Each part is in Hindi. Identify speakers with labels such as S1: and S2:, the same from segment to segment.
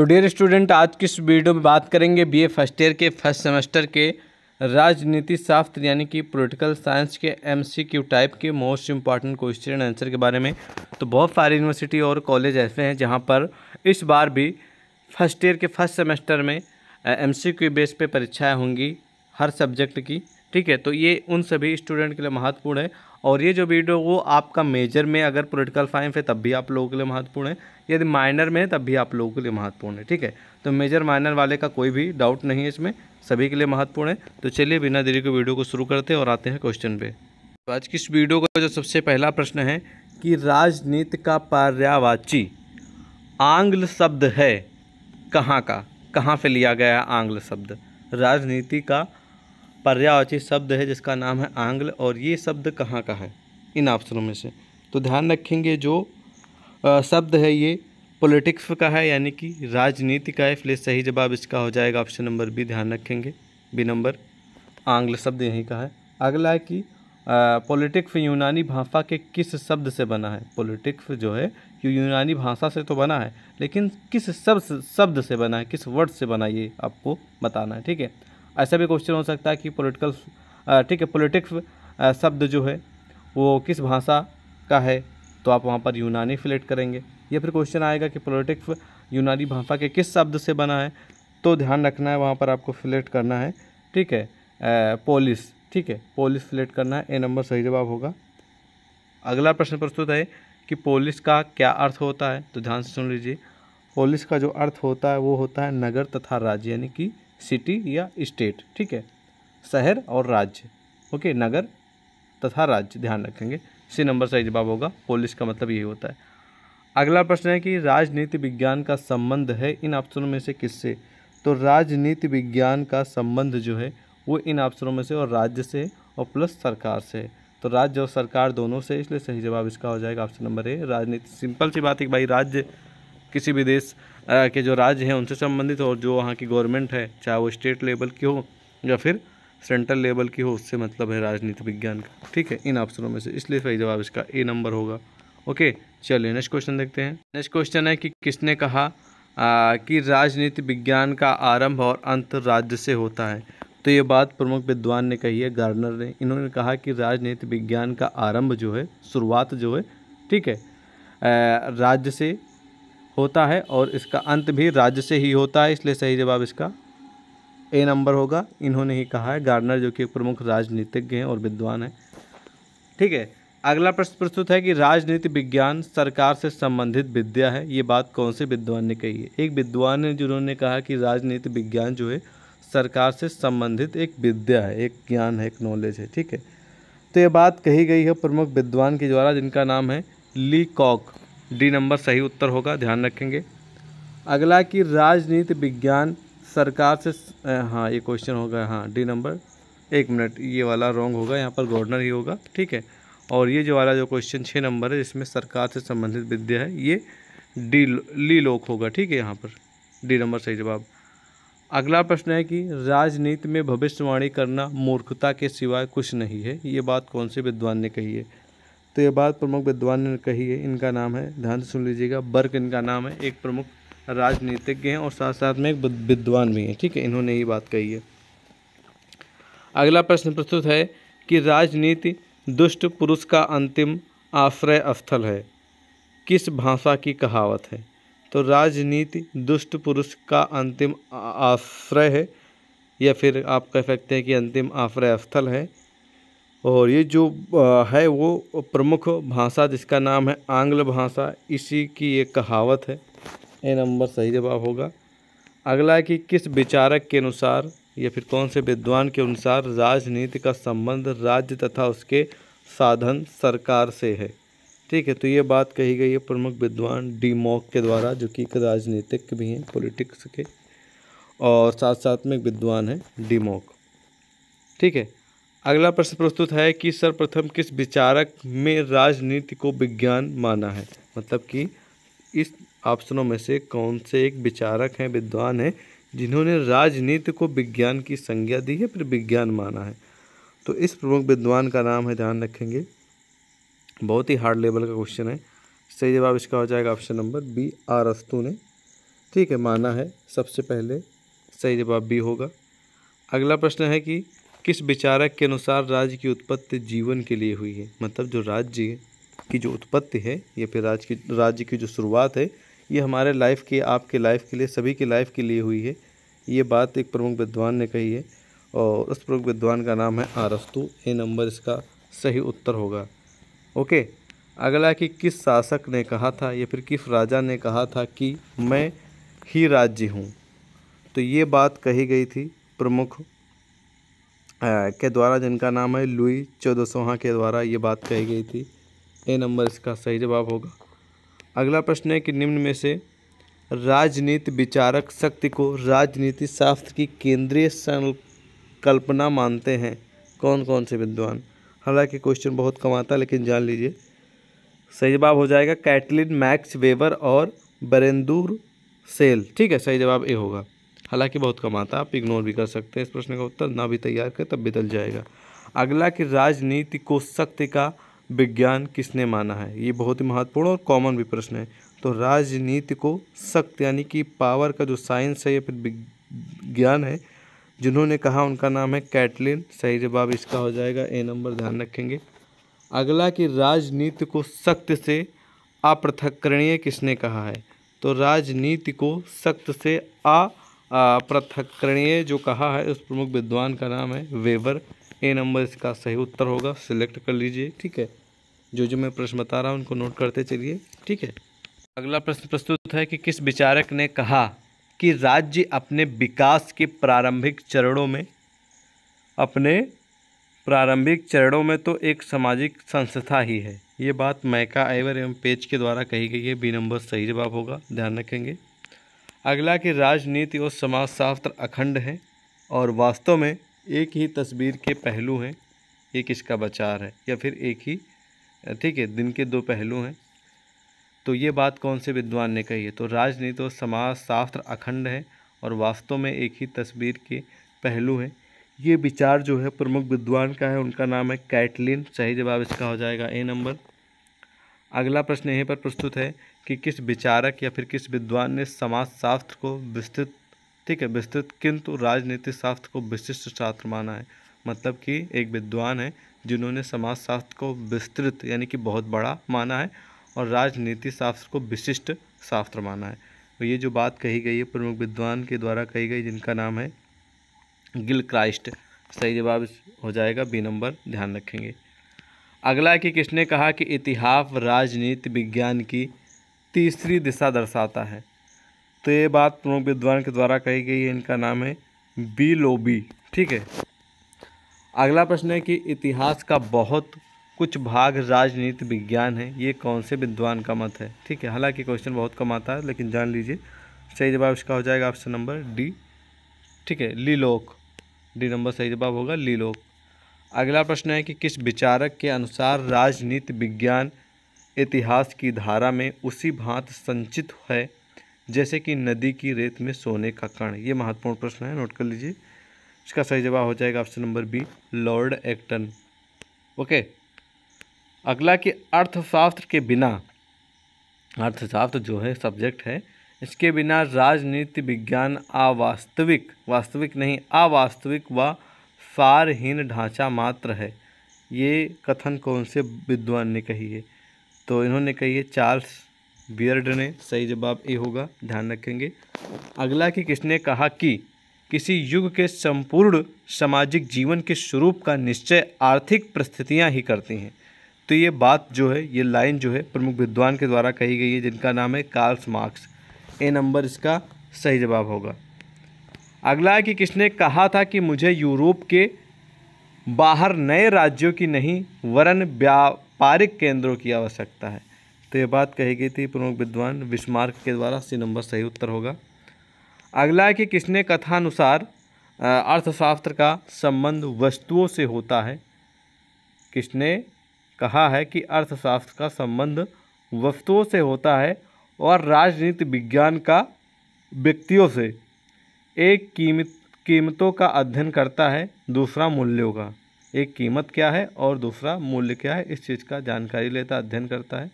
S1: तो डियर स्टूडेंट आज की इस वीडियो में बात करेंगे बीए फर्स्ट ईयर के फर्स्ट सेमेस्टर के राजनीति शास्त्र यानी कि पॉलिटिकल साइंस के एमसीक्यू टाइप के मोस्ट इंपॉर्टेंट क्वेश्चन आंसर के बारे में तो बहुत सारी यूनिवर्सिटी और कॉलेज ऐसे हैं जहां पर इस बार भी फर्स्ट ईयर के फर्स्ट सेमेस्टर में एम बेस पर परीक्षाएँ होंगी हर सब्जेक्ट की ठीक है तो ये उन सभी स्टूडेंट के लिए महत्वपूर्ण है और ये जो वीडियो वो आपका मेजर में अगर पोलिटिकल साइंस है तब भी आप लोगों के लिए महत्वपूर्ण है यदि माइनर में है तब भी आप लोगों के लिए महत्वपूर्ण है ठीक है तो मेजर माइनर वाले का कोई भी डाउट नहीं है इसमें सभी के लिए महत्वपूर्ण है तो चलिए बिना देरी के वीडियो को शुरू करते हैं और आते हैं क्वेश्चन पे तो आज की इस वीडियो का जो सबसे पहला प्रश्न है कि राजनीति का पर्यावाची आंग्ल शब्द है कहाँ का कहाँ से लिया गया आंग्ल शब्द राजनीति का पर्यावची शब्द है जिसका नाम है आंग्ल और ये शब्द कहाँ का है इन ऑप्शनों में से तो ध्यान रखेंगे जो शब्द है ये पॉलिटिक्स का है यानी कि राजनीति का है इसलिए सही जवाब इसका हो जाएगा ऑप्शन नंबर बी ध्यान रखेंगे बी नंबर आंग्ल शब्द यहीं का है अगला है कि पॉलिटिक्स यूनानी भाषा के किस शब्द से बना है पॉलिटिक्स जो है यूनानी भाषा से तो बना है लेकिन किस शब्द शब्द से बना है किस वर्ड से बना ये आपको बताना है ठीक है ऐसा भी क्वेश्चन हो सकता है कि पॉलिटिकल ठीक है पॉलिटिक्स शब्द जो है वो किस भाषा का है तो आप वहाँ पर यूनानी फिलेट करेंगे या फिर क्वेश्चन आएगा कि पॉलिटिक्स यूनानी भाषा के किस शब्द से बना है तो ध्यान रखना है वहाँ पर आपको फिलेट करना है ठीक है पोलिस ठीक है पोलिस फिलेट करना है ए नंबर सही जवाब होगा अगला प्रश्न प्रस्तुत है कि पोलिस का क्या अर्थ होता है तो ध्यान से सुन लीजिए पोलिस का जो अर्थ होता है वो होता है नगर तथा राज्य यानी कि सिटी या स्टेट ठीक है शहर और राज्य ओके नगर तथा राज्य ध्यान रखेंगे सी नंबर सही जवाब होगा पोलिस का मतलब यही होता है अगला प्रश्न है कि राजनीति विज्ञान का संबंध है इन ऑप्शनों में से किससे तो राजनीति विज्ञान का संबंध जो है वो इन ऑप्शनों में से और राज्य से और प्लस सरकार से तो राज्य और सरकार दोनों से इसलिए सही जवाब इसका हो जाएगा ऑप्शन नंबर ए राजनीति सिंपल सी बात है कि भाई राज्य किसी भी देश के जो राज्य हैं उनसे संबंधित हो और जो वहाँ की गवर्नमेंट है चाहे वो स्टेट लेवल की हो या फिर सेंट्रल लेवल की हो उससे मतलब है राजनीति विज्ञान का ठीक है इन ऑप्शनों में से इसलिए सही जवाब इसका ए नंबर होगा ओके चलिए नेक्स्ट क्वेश्चन देखते हैं नेक्स्ट क्वेश्चन है कि किसने कहा आ, कि राजनीति विज्ञान का आरंभ और अंत राज्य से होता है तो ये बात प्रमुख विद्वान ने कही है गार्नर ने इन्होंने कहा कि राजनीति विज्ञान का आरंभ जो है शुरुआत जो है ठीक है राज्य से होता है और इसका अंत भी राज्य से ही होता है इसलिए सही जवाब इसका ए नंबर होगा इन्होंने ही कहा है गार्डनर जो कि प्रमुख राजनीतिज्ञ हैं और विद्वान हैं ठीक है अगला प्रश्न प्रस्तुत है कि राजनीति विज्ञान सरकार से संबंधित विद्या है ये बात कौन से विद्वान ने कही है एक विद्वान है जिन्होंने कहा कि राजनीति विज्ञान जो है सरकार से संबंधित एक विद्या है एक ज्ञान है एक नॉलेज है ठीक है तो ये बात कही गई है प्रमुख विद्वान के द्वारा जिनका नाम है ली कॉक डी नंबर सही उत्तर होगा ध्यान रखेंगे अगला कि राजनीति विज्ञान सरकार से हाँ ये क्वेश्चन होगा हाँ डी नंबर एक मिनट ये वाला रॉन्ग होगा यहाँ पर गवर्नर ही होगा ठीक है और ये जो वाला जो क्वेश्चन छः नंबर है जिसमें सरकार से संबंधित विद्या है ये डी ली लोक होगा ठीक है यहाँ पर डी नंबर सही जवाब अगला प्रश्न है कि राजनीति में भविष्यवाणी करना मूर्खता के सिवाय कुछ नहीं है ये बात कौन से विद्वान ने कही है तो ये बात प्रमुख विद्वान ने कही है इनका नाम है ध्यान से सुन लीजिएगा बर्क इनका नाम है एक प्रमुख राजनीतिज्ञ हैं और साथ साथ में एक विद्वान भी हैं ठीक है इन्होंने ये बात कही है अगला प्रश्न प्रस्तुत है कि राजनीति दुष्ट पुरुष का अंतिम आश्रय स्थल है किस भाषा की कहावत है तो राजनीति दुष्ट पुरुष का अंतिम आश्रय है या फिर आप कह सकते हैं कि अंतिम आश्रय स्थल है और ये जो है वो प्रमुख भाषा जिसका नाम है आंग्ल भाषा इसी की एक कहावत है ए नंबर सही जवाब होगा अगला है कि किस विचारक के अनुसार या फिर कौन से विद्वान के अनुसार राजनीति का संबंध राज्य तथा उसके साधन सरकार से है ठीक है तो ये बात कही गई है प्रमुख विद्वान डी मॉक के द्वारा जो कि एक राजनीतिक भी हैं पॉलिटिक्स के और साथ साथ में एक विद्वान है डी मॉक ठीक है अगला प्रश्न प्रस्तुत है कि सर्वप्रथम किस विचारक में राजनीति को विज्ञान माना है मतलब कि इस ऑप्शनों में से कौन से एक विचारक हैं विद्वान हैं जिन्होंने राजनीति को विज्ञान की संज्ञा दी है फिर विज्ञान माना है तो इस प्रमुख विद्वान का नाम है ध्यान रखेंगे बहुत ही हार्ड लेवल का क्वेश्चन है सही जवाब इसका हो जाएगा ऑप्शन नंबर बी आर अस्तु ने ठीक है माना है सबसे पहले सही जवाब बी होगा अगला प्रश्न है कि किस विचारक के अनुसार राज्य की उत्पत्ति जीवन के लिए हुई है मतलब जो राज्य की जो उत्पत्ति है या फिर राज्य की राज्य की जो शुरुआत है ये हमारे लाइफ के आपके लाइफ के लिए सभी के लाइफ के लिए हुई है ये बात एक प्रमुख विद्वान ने कही है और उस प्रमुख विद्वान का नाम है आरस्तु ए नंबर इसका सही उत्तर होगा ओके अगला कि किस शासक ने कहा था या फिर किस राजा ने कहा था कि मैं ही राज्य हूँ तो ये बात कही गई थी प्रमुख के द्वारा जिनका नाम है लुई चौदह के द्वारा ये बात कही गई थी ए नंबर इसका सही जवाब होगा अगला प्रश्न है कि निम्न में से राजनीति विचारक शक्ति को राजनीति शास्त्र की केंद्रीय संकल्पना मानते हैं कौन कौन से विद्वान हालांकि क्वेश्चन बहुत कम आता है लेकिन जान लीजिए सही जवाब हो जाएगा कैटलिन मैक्स वेबर और बरेंदूर सेल ठीक है सही जवाब ए होगा हालांकि बहुत कम आता आप इग्नोर भी कर सकते हैं इस प्रश्न का उत्तर ना भी तैयार करें तब बदल जाएगा अगला कि राजनीति को शक्ति का विज्ञान किसने माना है ये बहुत ही महत्वपूर्ण और कॉमन भी प्रश्न है तो राजनीति को शक्ति यानी कि पावर का जो साइंस है या फिर विज्ञान है जिन्होंने कहा उनका नाम है कैटलिन सही जवाब इसका हो जाएगा ए नंबर ध्यान रखेंगे अगला कि राजनीति को सख्त से अपृथकरणीय किसने कहा है तो राजनीति को सख्त से आ पृथकरणीय जो कहा है उस प्रमुख विद्वान का नाम है वेबर ए नंबर इसका सही उत्तर होगा सिलेक्ट कर लीजिए ठीक है जो जो मैं प्रश्न बता रहा हूँ उनको नोट करते चलिए ठीक है अगला प्रश्न प्रस्तुत है कि किस विचारक ने कहा कि राज्य अपने विकास के प्रारंभिक चरणों में अपने प्रारंभिक चरणों में तो एक सामाजिक संस्था ही है ये बात मैका आइवर एवं पेज के द्वारा कही गई है बी नंबर सही जवाब होगा ध्यान रखेंगे अगला कि राजनीति और समाजशास्त्र अखंड है और वास्तव में एक ही तस्वीर के पहलू हैं एक इसका बचार है या फिर एक ही ठीक है दिन के दो पहलू हैं तो ये बात कौन से विद्वान ने कही है तो राजनीति और समाजशास्त्र अखंड है और वास्तव में एक ही तस्वीर के पहलू हैं ये विचार जो है प्रमुख विद्वान का है उनका नाम है कैटलिन सही जवाब इसका हो जाएगा ए नंबर अगला प्रश्न यहीं पर प्रस्तुत है कि किस विचारक या फिर किस विद्वान ने समाज शास्त्र को विस्तृत ठीक है विस्तृत किंतु राजनीति शास्त्र को विशिष्ट शास्त्र माना है मतलब कि एक विद्वान है जिन्होंने समाज शास्त्र को विस्तृत यानी कि बहुत बड़ा माना है और राजनीति शास्त्र को विशिष्ट शास्त्र माना है तो ये जो बात कही गई है प्रमुख विद्वान के द्वारा कही गई जिनका नाम है गिल क्राइस्ट सही जवाब हो जाएगा बी नंबर ध्यान रखेंगे अगला कि किसने कहा कि इतिहास राजनीति विज्ञान की तीसरी दिशा दर्शाता है तो ये बात प्रमुख विद्वान के द्वारा कही गई है इनका नाम है बी लोबी ठीक है अगला प्रश्न है कि इतिहास का बहुत कुछ भाग राजनीति विज्ञान है ये कौन से विद्वान का मत है ठीक है हालांकि क्वेश्चन बहुत कम आता है लेकिन जान लीजिए सही जवाब इसका हो जाएगा ऑप्शन नंबर डी ठीक है लीलोक डी नंबर सही जवाब होगा लीलोक अगला प्रश्न है कि किस विचारक के अनुसार राजनीति विज्ञान इतिहास की धारा में उसी भांत संचित है जैसे कि नदी की रेत में सोने का कण ये महत्वपूर्ण प्रश्न है नोट कर लीजिए इसका सही जवाब हो जाएगा option number B Lord Acton okay अगला कि अर्थशास्त्र के बिना अर्थशास्त्र जो है सब्जेक्ट है इसके बिना राजनीति विज्ञान अवास्तविक वास्तविक नहीं अवास्तविक व सारहीन ढांचा मात्र है ये कथन कौन से विद्वान ने कही है तो इन्होंने कही है चार्ल्स बियर्ड ने सही जवाब ए होगा ध्यान रखेंगे अगला कि किसने कहा कि किसी युग के संपूर्ण सामाजिक जीवन के स्वरूप का निश्चय आर्थिक परिस्थितियाँ ही करती हैं तो ये बात जो है ये लाइन जो है प्रमुख विद्वान के द्वारा कही गई है जिनका नाम है कार्ल्स मार्क्स ए नंबर इसका सही जवाब होगा अगला है कि किसने कहा था कि मुझे यूरोप के बाहर नए राज्यों की नहीं वरन व्या व्यापारिक केंद्रों की आवश्यकता है तो ये बात कही गई थी प्रमुख विद्वान विस्मार्क के द्वारा सी नंबर सही उत्तर होगा अगला है कि किसने कथानुसार अर्थशास्त्र का संबंध वस्तुओं से होता है किसने कहा है कि अर्थशास्त्र का संबंध वस्तुओं से होता है और राजनीति विज्ञान का व्यक्तियों से एक कीमत कीमतों का अध्ययन करता है दूसरा मूल्यों का एक कीमत क्या है और दूसरा मूल्य क्या है इस चीज़ का जानकारी लेता अध्ययन करता है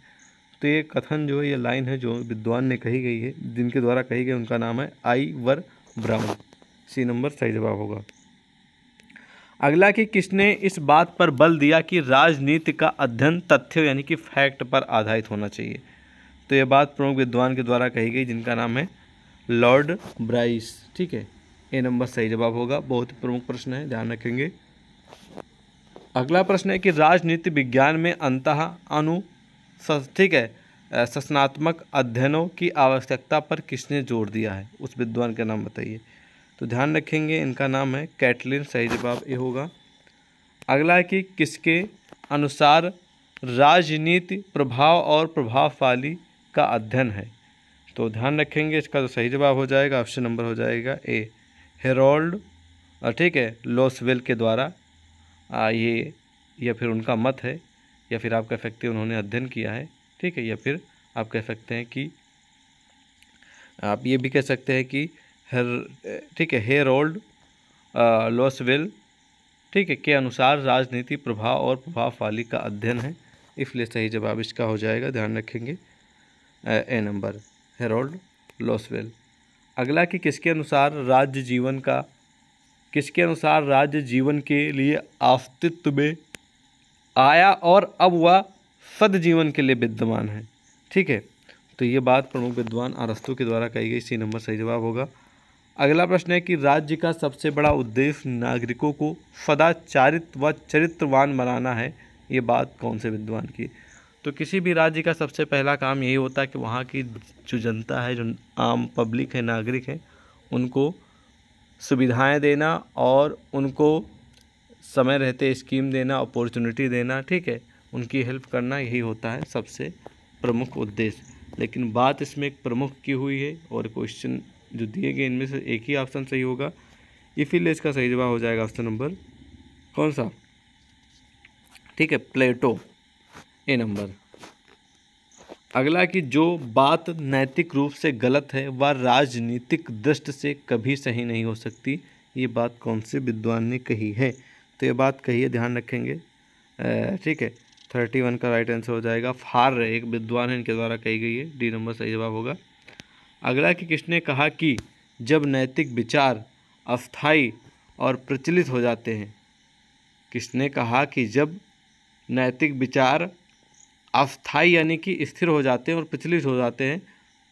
S1: तो ये कथन जो है ये लाइन है जो विद्वान ने कही गई है जिनके द्वारा कही गई उनका नाम है आई वर ब्राउन सी नंबर सही जवाब होगा अगला कि किसने इस बात पर बल दिया कि राजनीति का अध्ययन तथ्य यानी कि फैक्ट पर आधारित होना चाहिए तो ये बात प्रमुख विद्वान के द्वारा कही गई जिनका नाम है लॉर्ड ब्राइस ठीक है ये नंबर सही जवाब होगा बहुत ही प्रमुख प्रश्न है ध्यान रखेंगे अगला प्रश्न है कि राजनीति विज्ञान में अंतः ठीक है सचनात्मक अध्ययनों की आवश्यकता पर किसने जोर दिया है उस विद्वान का नाम बताइए तो ध्यान रखेंगे इनका नाम है कैटलिन सही जवाब ये होगा अगला है कि किसके अनुसार राजनीति प्रभाव और प्रभावशाली का अध्ययन है तो ध्यान रखेंगे इसका जो तो सही जवाब हो जाएगा ऑप्शन नंबर हो जाएगा ए हेरोल्ड ठीक है लॉसवेल के द्वारा आ, ये या फिर उनका मत है या फिर आप कह सकते हैं उन्होंने अध्ययन किया है ठीक है या फिर आप कह सकते हैं कि आप ये भी कह सकते हैं कि हर ठीक है हेरोल्ड लॉसवेल ठीक है के अनुसार राजनीति प्रभाव और वाली का अध्ययन है इसलिए सही जवाब इसका हो जाएगा ध्यान रखेंगे ए नंबर हेरोल्ड लॉसवेल अगला कि किसके अनुसार राज्य जीवन का किसके अनुसार राज्य जीवन के लिए अस्तित्व में आया और अब वह सद जीवन के लिए विद्यमान है ठीक है तो ये बात प्रमुख विद्वान अरस्तु के द्वारा कही गई सी नंबर सही जवाब होगा अगला प्रश्न है कि राज्य का सबसे बड़ा उद्देश्य नागरिकों को सदाचारित व चरित्रवान बनाना है ये बात कौन से विद्वान की तो किसी भी राज्य का सबसे पहला काम यही होता है कि वहाँ की जो जनता है जो आम पब्लिक है नागरिक है उनको सुविधाएं देना और उनको समय रहते स्कीम देना अपॉर्चुनिटी देना ठीक है उनकी हेल्प करना यही होता है सबसे प्रमुख उद्देश्य लेकिन बात इसमें एक प्रमुख की हुई है और क्वेश्चन जो दिए गए इनमें से एक ही ऑप्शन सही होगा इसीलिए इसका सही जवाब हो जाएगा ऑप्शन नंबर कौन सा ठीक है प्लेटो ए नंबर अगला कि जो बात नैतिक रूप से गलत है वह राजनीतिक दृष्टि से कभी सही नहीं हो सकती ये बात कौन से विद्वान ने कही है तो ये बात कही है ध्यान रखेंगे ठीक है थर्टी वन का राइट आंसर हो जाएगा फार एक विद्वान है इनके द्वारा कही गई है डी नंबर सही जवाब होगा अगला कि किसने कहा कि जब नैतिक विचार अस्थाई और प्रचलित हो जाते हैं किसने कहा कि जब नैतिक विचार अस्थाई यानी कि स्थिर हो जाते हैं और प्रचलित हो जाते हैं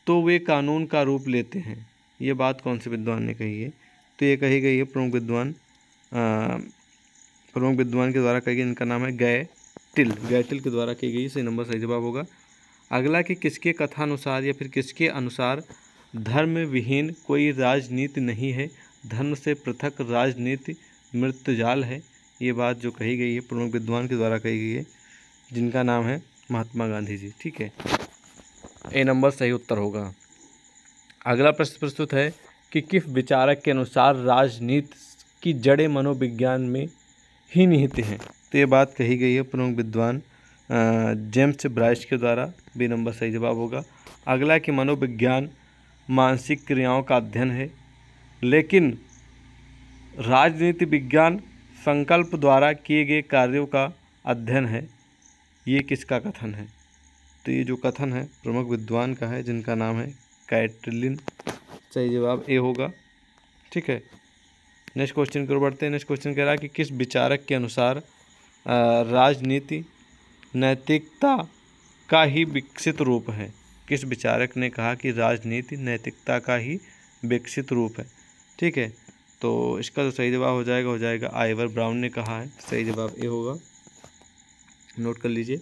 S1: तो वे कानून का रूप लेते हैं ये बात कौन से विद्वान ने कही है तो ये कही गई है प्रमुख विद्वान प्रमुख विद्वान के द्वारा कही गई इनका नाम है गय टिल गय टिल के द्वारा कही गई सही नंबर सही जवाब होगा अगला कि किसके कथानुसार या फिर किसके अनुसार धर्म विहीन कोई राजनीति नहीं है धर्म से पृथक राजनीति मृतजाल है ये बात जो कही गई है प्रमुख विद्वान के द्वारा कही गई है जिनका नाम है महात्मा गांधी जी ठीक है ए नंबर सही उत्तर होगा अगला प्रश्न प्रस्तुत है कि किफ विचारक के अनुसार राजनीति की जड़ें मनोविज्ञान में ही निहित हैं तो ये बात कही गई है प्रमुख विद्वान जेम्स ब्राइस के द्वारा बी नंबर सही जवाब होगा अगला कि मनोविज्ञान मानसिक क्रियाओं का अध्ययन है लेकिन राजनीति विज्ञान संकल्प द्वारा किए गए कार्यों का अध्ययन है ये किसका कथन है तो ये जो कथन है प्रमुख विद्वान का है जिनका नाम है कैटलिन सही जवाब ए होगा ठीक है नेक्स्ट क्वेश्चन की ओर बढ़ते हैं नेक्स्ट क्वेश्चन कह रहा है कि किस विचारक के अनुसार राजनीति नैतिकता का ही विकसित रूप है किस विचारक ने कहा कि राजनीति नैतिकता का ही विकसित रूप है ठीक है तो इसका जो सही जवाब हो जाएगा हो जाएगा आइवर ब्राउन ने कहा है सही जवाब ए होगा नोट कर लीजिए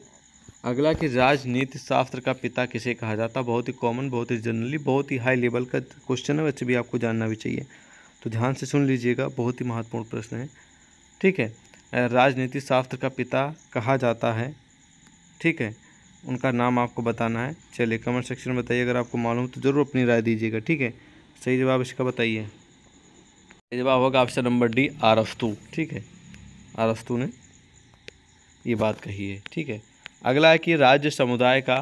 S1: अगला कि राजनीति शास्त्र का पिता किसे कहा जाता है बहुत ही कॉमन बहुत ही जनरली बहुत ही हाई लेवल का क्वेश्चन है वैसे भी आपको जानना भी चाहिए तो ध्यान से सुन लीजिएगा बहुत ही महत्वपूर्ण प्रश्न है ठीक है राजनीति शास्त्र का पिता कहा जाता है ठीक है उनका नाम आपको बताना है चलिए कमेंट सेक्शन में बताइए अगर आपको मालूम तो ज़रूर अपनी राय दीजिएगा ठीक है सही जवाब इसका बताइए जवाब होगा ऑप्शन नंबर डी आरस्तु ठीक है आरस्तु ने ये बात कही है ठीक है अगला है कि राज्य समुदाय का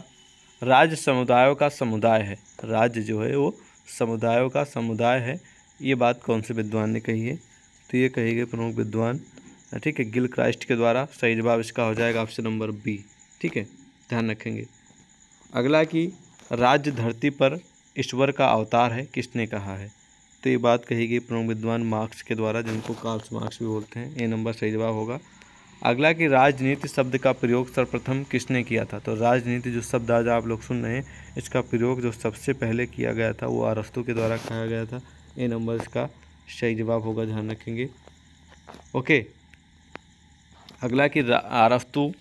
S1: राज्य समुदायों का समुदाय है राज्य जो है वो समुदायों का समुदाय है ये बात कौन से विद्वान ने कही है तो ये कही गई प्रमुख विद्वान ठीक है गिल क्राइस्ट के द्वारा सही जवाब इसका हो जाएगा ऑप्शन नंबर बी ठीक है ध्यान रखेंगे अगला कि राज्य धरती पर ईश्वर का अवतार है किसने कहा है तो ये बात कही गई प्रमुख विद्वान मार्क्स के द्वारा जिनको कार्ल्स मार्क्स भी बोलते हैं ये नंबर सही जवाब होगा अगला कि राजनीति शब्द का प्रयोग सर्वप्रथम किसने किया था तो राजनीति जो शब्द आज आप लोग सुन रहे हैं इसका प्रयोग जो सबसे पहले किया गया था वो अरस्तु के द्वारा कहा गया था ए नंबर इसका सही जवाब होगा ध्यान रखेंगे ओके अगला कि अरस्तु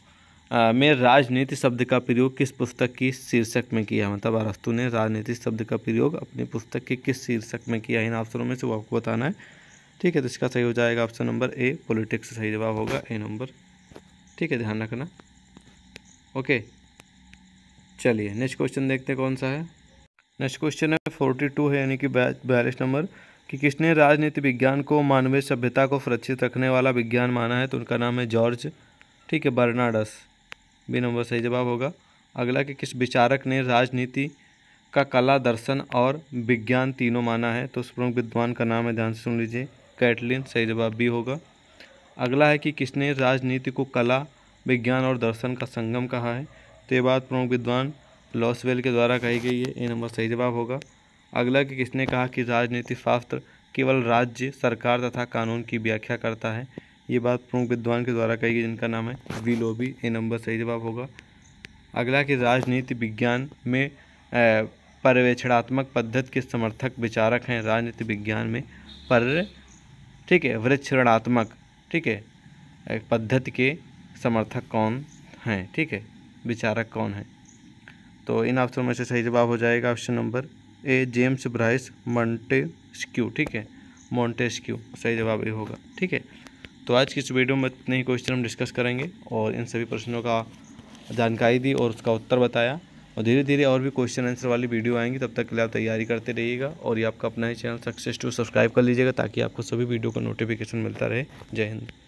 S1: में राजनीति शब्द का प्रयोग किस पुस्तक की शीर्षक में किया मतलब अरस्तु ने राजनीति शब्द का प्रयोग अपनी पुस्तक के किस शीर्षक में किया इन अवसरों में से वो आपको बताना है ठीक है तो इसका सही हो जाएगा ऑप्शन नंबर ए पॉलिटिक्स सही जवाब होगा ए नंबर ठीक है ध्यान रखना ओके चलिए नेक्स्ट क्वेश्चन देखते कौन सा है नेक्स्ट क्वेश्चन है फोर्टी टू है यानी कि बयालीस नंबर कि किसने राजनीति विज्ञान को मानवीय सभ्यता को सुरक्षित रखने वाला विज्ञान माना है तो उनका नाम है जॉर्ज ठीक है बर्नाडस बी नंबर सही जवाब होगा अगला कि किस विचारक ने राजनीति का कला दर्शन और विज्ञान तीनों माना है तो उस प्रमुख विद्वान का नाम है ध्यान से सुन लीजिए कैटलिन सही जवाब बी होगा अगला है कि किसने राजनीति को कला विज्ञान और दर्शन का संगम कहा है तो ये बात प्रमुख विद्वान लॉसवेल के द्वारा कही गई है ए नंबर सही जवाब होगा अगला कि किसने कहा कि राजनीति शास्त्र केवल राज्य सरकार तथा कानून की व्याख्या करता है ये बात प्रमुख विद्वान के द्वारा कही गई जिनका नाम है वी लोबी ए नंबर सही जवाब होगा अगला कि राजनीति विज्ञान में पर्यवेक्षणात्मक पद्धति के समर्थक विचारक हैं राजनीति विज्ञान में पर ठीक है वृक्ष ऋणात्मक ठीक है एक पद्धति के समर्थक कौन हैं ठीक है विचारक कौन हैं तो इन ऑप्शनों में से सही जवाब हो जाएगा option number A James Bryce Montesquieu ठीक है मोंटेस्क्यू सही जवाब ये होगा ठीक है तो आज की इस वीडियो में इतने ही क्वेश्चन हम डिस्कस करेंगे और इन सभी प्रश्नों का जानकारी दी और उसका उत्तर बताया और धीरे धीरे और भी क्वेश्चन आंसर वाली वीडियो आएंगी तब तक के लिए आप तैयारी करते रहिएगा और ये आपका अपना ही चैनल सक्सेस टू सब्सक्राइब कर लीजिएगा ताकि आपको सभी वीडियो का नोटिफिकेशन मिलता रहे जय हिंद